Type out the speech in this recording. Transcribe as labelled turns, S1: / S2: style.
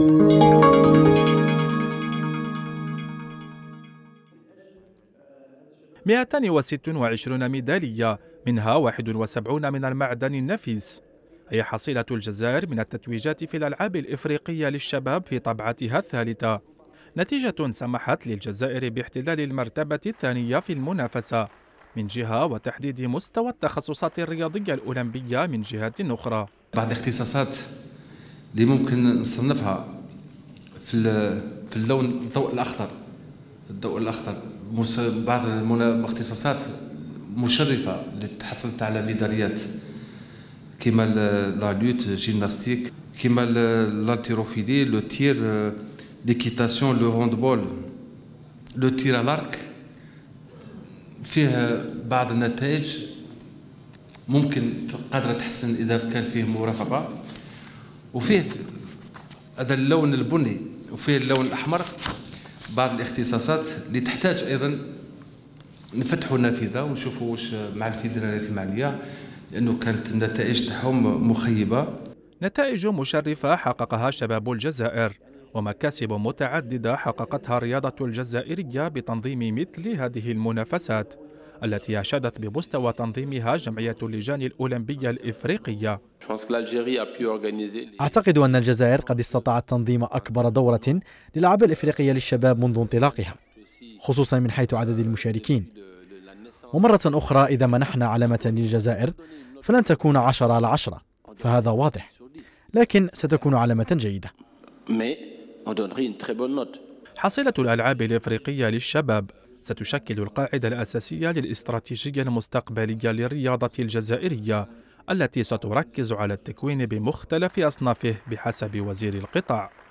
S1: 226 ميدالية منها 71 من المعدن النفيس هي حصيلة الجزائر من التتويجات في الألعاب الإفريقية للشباب في طبعتها الثالثة نتيجة سمحت للجزائر باحتلال المرتبة الثانية في المنافسة من جهة وتحديد مستوى التخصصات الرياضية
S2: الأولمبية من جهة أخرى بعد اختصاصات اللي ممكن نصنفها في في اللون الضوء الاخضر الضوء الاخضر بعض الاختصاصات مشرفه اللي تحصلت على ميداليات كيما لا لوت جيمناستيك كيما l'haltérophilie, لو تير ليكيتاسيون لو هاندبول لو تير الارك فيه بعض النتائج ممكن قادره تحسن اذا كان فيه مرافقه وفيه هذا اللون البني وفيه اللون الأحمر بعض الاختصاصات اللي تحتاج أيضا نفتحوا نافذة ونشوفوا واش مع الفيدراليات المعنية لأنه كانت النتائج تاعهم مخيبة نتائج مشرفة حققها شباب الجزائر
S1: ومكاسب متعددة حققتها الرياضة الجزائرية بتنظيم مثل هذه المنافسات التي أشادت بمستوى تنظيمها جمعية اللجان الأولمبية الإفريقية
S3: أعتقد أن الجزائر قد استطاعت تنظيم أكبر دورة للألعاب الإفريقية للشباب منذ انطلاقها خصوصا من حيث عدد المشاركين ومرة أخرى إذا منحنا علامة للجزائر فلن تكون عشرة على عشرة فهذا واضح لكن ستكون علامة جيدة
S1: حصيلة الألعاب الإفريقية للشباب ستشكل القاعدة الأساسية للاستراتيجية المستقبلية للرياضة الجزائرية التي ستركز على التكوين بمختلف أصنافه بحسب وزير القطاع